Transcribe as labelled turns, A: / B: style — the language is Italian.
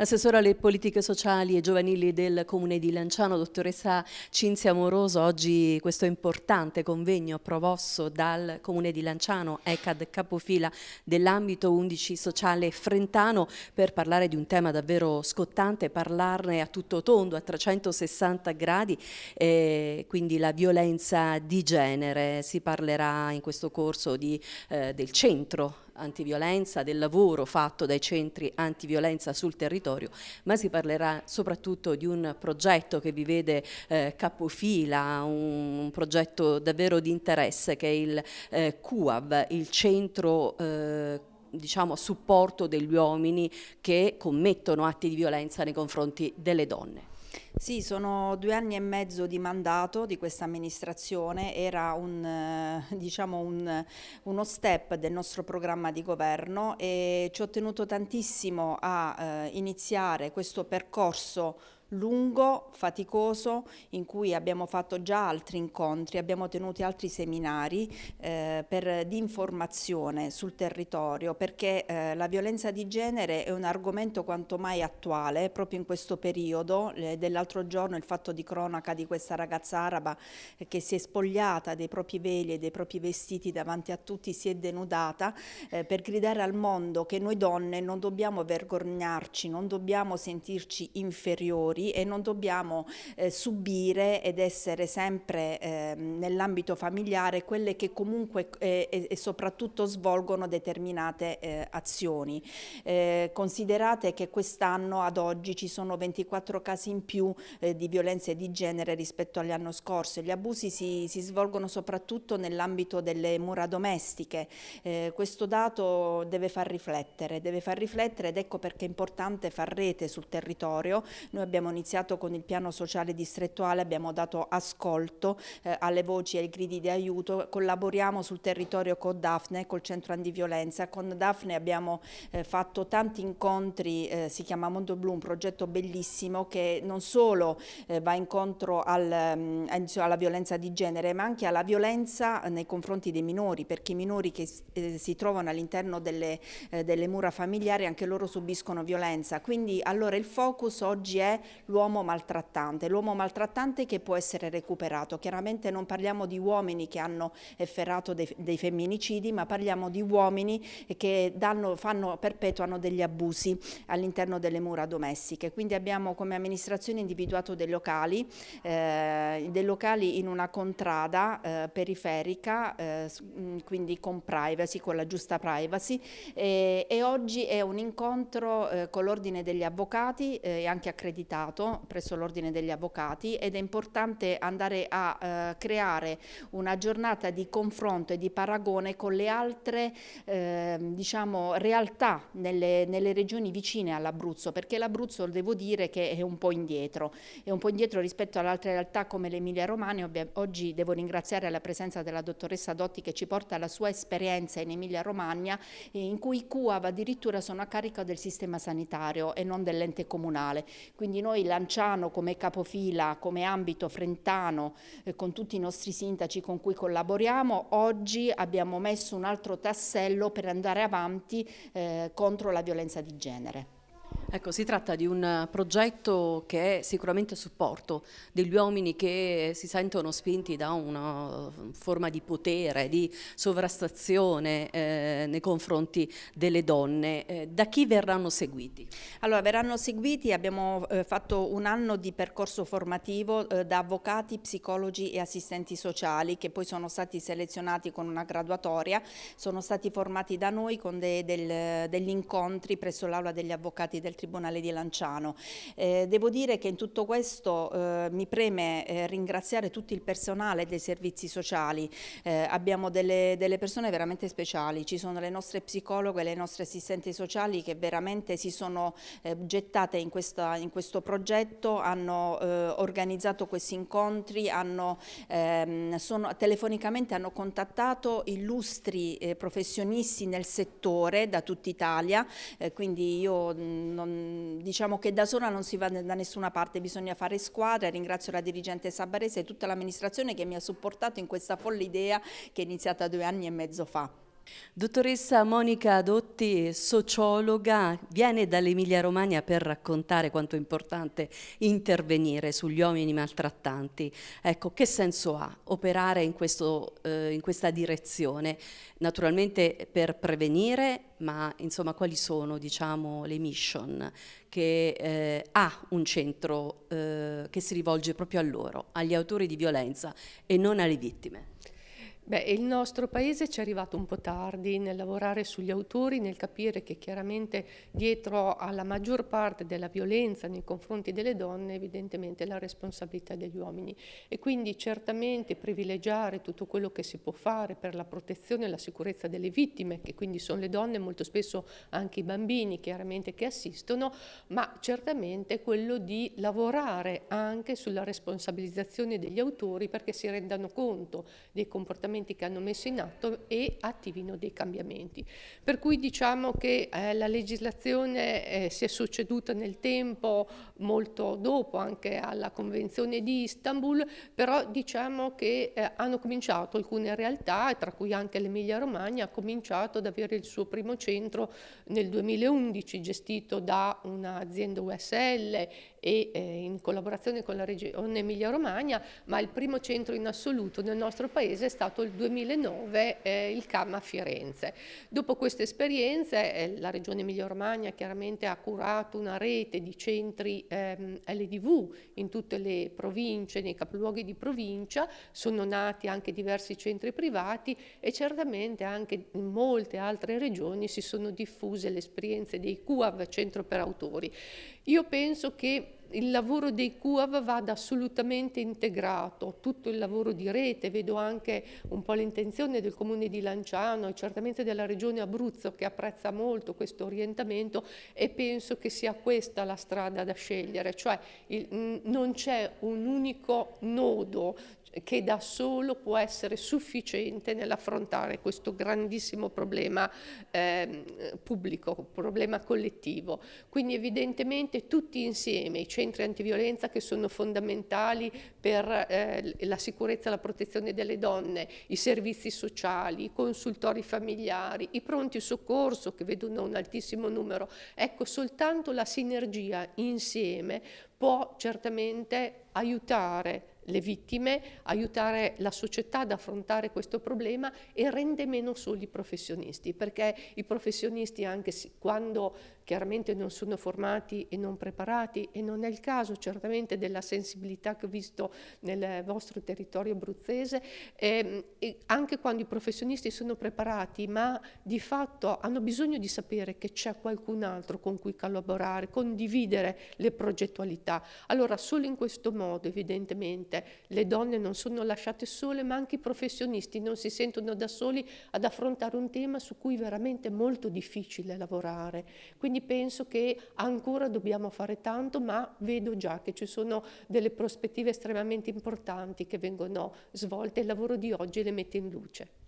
A: L'assessora alle politiche sociali e giovanili del Comune di Lanciano, dottoressa Cinzia Moroso, oggi questo importante convegno promosso dal Comune di Lanciano, ECAD capofila dell'ambito 11 sociale frentano, per parlare di un tema davvero scottante, parlarne a tutto tondo, a 360 gradi, eh, quindi la violenza di genere. Si parlerà in questo corso di, eh, del centro antiviolenza, del lavoro fatto dai centri antiviolenza sul territorio, ma si parlerà soprattutto di un progetto che vi vede eh, capofila, un, un, progetto davvero di interesse che è il eh, CUAV, il Centro eh, diciamo, a supporto degli uomini che commettono atti di violenza nei confronti delle donne.
B: Sì, sono due anni e mezzo di mandato di questa amministrazione, era un, eh, diciamo un, uno step del nostro programma di governo e ci ho tenuto tantissimo a eh, iniziare questo percorso lungo, faticoso, in cui abbiamo fatto già altri incontri, abbiamo tenuto altri seminari eh, per, di informazione sul territorio, perché eh, la violenza di genere è un argomento quanto mai attuale, proprio in questo periodo, eh, dell'altro giorno il fatto di cronaca di questa ragazza araba eh, che si è spogliata dei propri veli e dei propri vestiti davanti a tutti, si è denudata eh, per gridare al mondo che noi donne non dobbiamo vergognarci, non dobbiamo sentirci inferiori, genitori e non dobbiamo eh, subire ed essere sempre eh, nell'ambito familiare quelle che comunque eh, e soprattutto svolgono determinate eh, azioni. Eh, considerate che quest'anno ad oggi ci sono 24 casi in più eh, di violenze di genere rispetto all'anno scorso. e Gli abusi si, si svolgono soprattutto nell'ambito delle mura domestiche. questo dato deve far riflettere, deve far riflettere ed ecco perché è importante far rete sul territorio. Noi abbiamo abbiamo iniziato con il piano sociale distrettuale, abbiamo dato ascolto eh, alle voci e ai gridi di aiuto, collaboriamo sul territorio con Daphne, col centro antiviolenza. Con Daphne abbiamo eh, fatto tanti incontri, eh, si chiama Mondo Blu, un progetto bellissimo che non solo eh, va incontro al, um, alla violenza di genere, ma anche alla violenza nei confronti dei minori, perché i minori che eh, si trovano all'interno delle, eh, delle mura familiari anche loro subiscono violenza. Quindi allora il focus oggi è l'uomo maltrattante, l'uomo maltrattante che può essere recuperato. Chiaramente non parliamo di uomini che hanno efferrato dei, dei femminicidi, ma parliamo di uomini che danno, fanno, perpetuano degli abusi all'interno delle mura domestiche. Quindi abbiamo come amministrazione individuato dei locali, eh, dei locali in una contrada eh, periferica, eh, mm, quindi con privacy, con la giusta privacy e oggi è un incontro eh, con l'ordine degli avvocati eh, e anche accreditato avvocato presso l'Ordine degli Avvocati ed è importante andare a eh, creare una giornata di confronto e di paragone con le altre eh, diciamo, realtà nelle, nelle, regioni vicine all'Abruzzo, perché l'Abruzzo devo dire che è un po' indietro, è un po' indietro rispetto alle altre realtà come l'Emilia Romagna. Oggi devo ringraziare la presenza della dottoressa Dotti che ci porta la sua esperienza in Emilia Romagna, eh, in cui i CUAV addirittura sono a carico del sistema sanitario e non dell'ente comunale. Quindi noi noi Lanciano come capofila, come ambito frentano, eh, con tutti i nostri sindaci con cui collaboriamo, oggi abbiamo messo un altro tassello per andare avanti eh, contro la violenza di genere.
A: Ecco, si tratta di un progetto che è sicuramente a supporto degli uomini che si sentono spinti da una uh, forma di potere, di sovrastazione eh, nei confronti delle donne. Eh, da chi verranno seguiti? Allora, verranno seguiti, abbiamo eh, fatto un anno di percorso formativo eh, da
B: avvocati, psicologi e assistenti sociali che poi sono stati selezionati con una graduatoria, sono stati formati da noi con de del, degli incontri presso l'Aula degli Avvocati del Tribunale di Lanciano. Eh, devo dire che in tutto questo eh, mi preme eh, ringraziare tutto il personale dei servizi sociali, eh, abbiamo delle, delle, persone veramente speciali, ci sono le nostre psicologhe, le nostre assistenti sociali che veramente si sono eh, gettate in, questa, in, questo progetto, hanno eh, organizzato questi incontri, hanno, ehm, sono, telefonicamente hanno contattato illustri professionisti nel settore da tutta Italia, quindi io non Ehm, diciamo che da sola non si va da nessuna parte, bisogna fare squadra. Ringrazio la dirigente Sabarese e tutta l'amministrazione che mi ha supportato in questa folle idea che è iniziata due anni e mezzo fa.
A: Dottoressa Monica Dotti, sociologa, viene dall'Emilia Romagna per raccontare quanto è importante intervenire sugli uomini maltrattanti. Ecco, che senso ha operare in, questo, eh, in questa direzione? Naturalmente per prevenire, ma insomma quali sono diciamo, le mission che eh, ha un centro eh, che si rivolge proprio a loro, agli autori di violenza e non alle vittime?
C: Beh, il nostro paese ci è arrivato un po' tardi nel lavorare sugli autori, nel capire che chiaramente dietro alla maggior parte della violenza nei confronti delle donne evidentemente la responsabilità degli uomini e quindi certamente privilegiare tutto quello che si può fare per la protezione e la sicurezza delle vittime, che quindi sono le donne, molto spesso anche i bambini chiaramente che assistono, ma certamente quello di lavorare anche sulla responsabilizzazione degli autori perché si rendano conto dei comportamenti comportamenti che hanno messo in atto e attivino dei cambiamenti. Per cui diciamo che eh, la legislazione eh, si è succeduta nel tempo, molto dopo anche alla Convenzione di Istanbul, però diciamo che eh, hanno cominciato alcune realtà, tra cui anche l'Emilia Romagna, ha cominciato ad avere il suo primo centro nel 2011, gestito da un'azienda USL e eh, in collaborazione con la regione Emilia Romagna, ma il primo centro in assoluto nel nostro paese è stato il 2009, eh, il CAM a Firenze. Dopo queste esperienze eh, la regione Emilia Romagna chiaramente ha curato una rete di centri ehm, LDV in tutte le province, nei capoluoghi di provincia, sono nati anche diversi centri privati e certamente anche in molte altre regioni si sono diffuse le esperienze dei CUAV, Centro per Autori. Io penso che il lavoro dei CUAV vada assolutamente integrato, tutto il lavoro di rete, vedo anche un po' l'intenzione del comune di Lanciano e certamente della regione Abruzzo che apprezza molto questo orientamento e penso che sia questa la strada da scegliere, cioè il, non c'è un unico nodo, che da solo può essere sufficiente nell'affrontare questo grandissimo problema eh, pubblico, problema collettivo. Quindi evidentemente tutti insieme i centri antiviolenza che sono fondamentali per eh, la sicurezza e la protezione delle donne, i servizi sociali, i consultori familiari, i pronti soccorso che vedono un altissimo numero. Ecco, soltanto la sinergia insieme può certamente aiutare le vittime, aiutare la società ad affrontare questo problema e rende meno soli i professionisti, perché i professionisti anche quando chiaramente non sono formati e non preparati e non è il caso certamente della sensibilità che ho visto nel vostro territorio abruzzese, ehm, anche quando i professionisti sono preparati ma di fatto hanno bisogno di sapere che c'è qualcun altro con cui collaborare, condividere le progettualità. Allora solo in questo modo evidentemente forte, cioè, le donne non sono lasciate sole ma anche i professionisti non si sentono da soli ad affrontare un tema su cui veramente è molto difficile lavorare. Quindi penso che ancora dobbiamo fare tanto ma vedo già che ci sono delle prospettive estremamente importanti che vengono svolte e il lavoro di oggi le mette in luce.